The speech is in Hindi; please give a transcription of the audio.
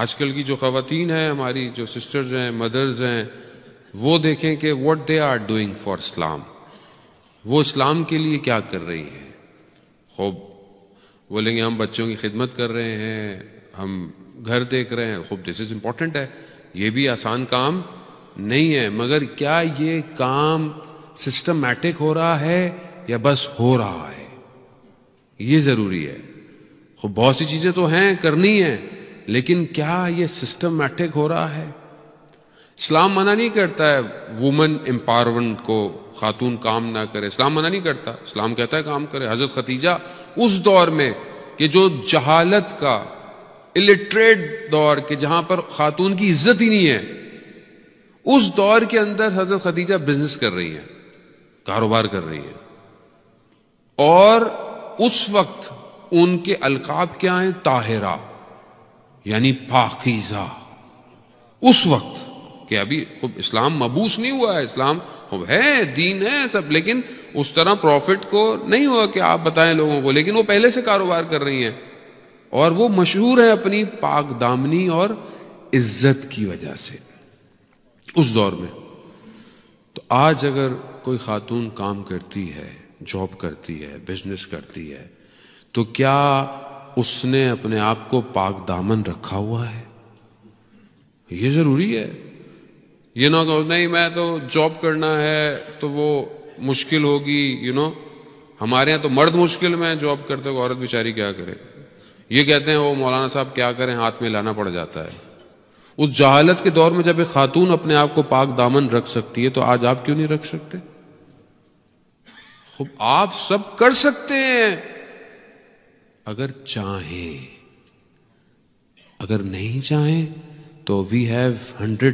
आजकल की जो खातन हैं हमारी जो सिस्टर्स हैं मदर्स हैं वो देखें कि what they are doing for Islam वो इस्लाम के लिए क्या कर रही है खूब बोलेंगे हम बच्चों की खिदमत कर रहे हैं हम घर देख रहे हैं खूब दिस इज इम्पोर्टेंट है ये भी आसान काम नहीं है मगर क्या ये काम सिस्टमेटिक हो रहा है या बस हो रहा है ये जरूरी है खूब बहुत सी चीजें तो हैं करनी है लेकिन क्या ये सिस्टमैटिक हो रहा है इस्लाम मना नहीं करता है वुमेन एम्पावरमेंट को खातून काम ना करे इस्लाम मना नहीं करता इस्लाम कहता है काम करे हजरत खतीजा उस दौर में कि जो जहालत का इलिटरेट दौर के जहां पर खातून की इज्जत ही नहीं है उस दौर के अंदर हजरत खतीजा बिजनेस कर रही है कारोबार कर रही है और उस वक्त उनके अलकाब क्या है ताहिरा यानी पाकिज़ा उस वक्त कि अभी खुद इस्लाम मबूस नहीं हुआ है इस्लाम है दीन है सब लेकिन उस तरह प्रॉफिट को नहीं हुआ कि आप बताएं लोगों को लेकिन वो पहले से कारोबार कर रही हैं और वो मशहूर है अपनी पाक दामनी और इज्जत की वजह से उस दौर में तो आज अगर कोई खातून काम करती है जॉब करती है बिजनेस करती है तो क्या उसने अपने आप को पाक दामन रखा हुआ है ये जरूरी है ये ना कहो नहीं मैं तो जॉब करना है तो वो मुश्किल होगी यू नो हमारे यहां तो मर्द मुश्किल में जॉब करते हो औरत बेचारी क्या करे ये कहते हैं वो मौलाना साहब क्या करें हाथ में लाना पड़ जाता है उस जहालत के दौर में जब एक खातून अपने आप को पाक दामन रख सकती है तो आज आप क्यों नहीं रख सकते आप सब कर सकते हैं अगर चाहें अगर नहीं चाहें तो वी हैव हंड्रेड